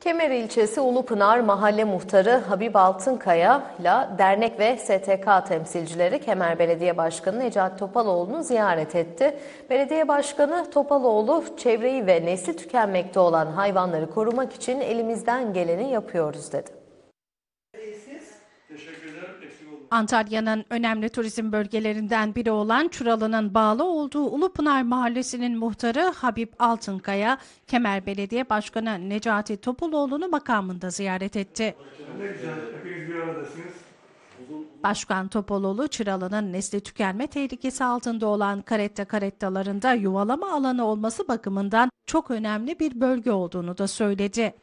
Kemer ilçesi Ulupınar Mahalle Muhtarı Habib Altınkaya ile dernek ve STK temsilcileri Kemer Belediye Başkanı Necat Topaloğlu'nu ziyaret etti. Belediye Başkanı Topaloğlu çevreyi ve nesli tükenmekte olan hayvanları korumak için elimizden geleni yapıyoruz dedi. Antalya'nın önemli turizm bölgelerinden biri olan Çuralı'nın bağlı olduğu Ulupınar Mahallesi'nin muhtarı Habib Altınkaya, Kemer Belediye Başkanı Necati Topuloğlu'nu makamında ziyaret etti. Ne güzel. Hepiniz bir aradasınız. Başkan Topoloğlu, Çıralı'nın nesli tükenme tehlikesi altında olan karetta karettalarında yuvalama alanı olması bakımından çok önemli bir bölge olduğunu da söyledi.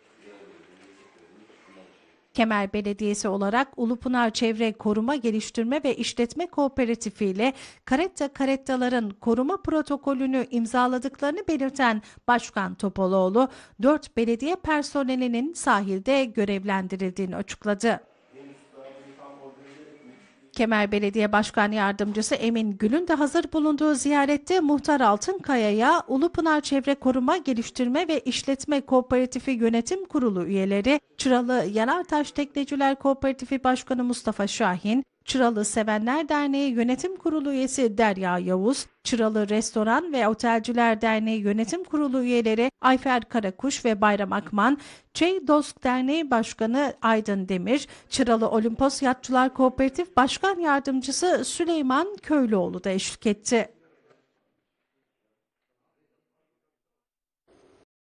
Kemer Belediyesi olarak Ulupınar Çevre Koruma Geliştirme ve İşletme Kooperatifi ile Karetta Karettaların koruma protokolünü imzaladıklarını belirten Başkan Topaloğlu, 4 belediye personelinin sahilde görevlendirildiğini açıkladı. Kemer Belediye Başkan Yardımcısı Emin Gül'ün de hazır bulunduğu ziyarette Muhtar Altınkaya'ya Ulupınar Çevre Koruma Geliştirme ve İşletme Kooperatifi Yönetim Kurulu üyeleri, Çıralı Yanartaş Tekneciler Kooperatifi Başkanı Mustafa Şahin, Çıralı Sevenler Derneği Yönetim Kurulu üyesi Derya Yavuz, Çıralı Restoran ve Otelciler Derneği Yönetim Kurulu üyeleri Ayfer Karakuş ve Bayram Akman, Çey Dosk Derneği Başkanı Aydın Demir, Çıralı Olimpos Yatçılar Kooperatif Başkan Yardımcısı Süleyman Köylüoğlu da eşlik etti.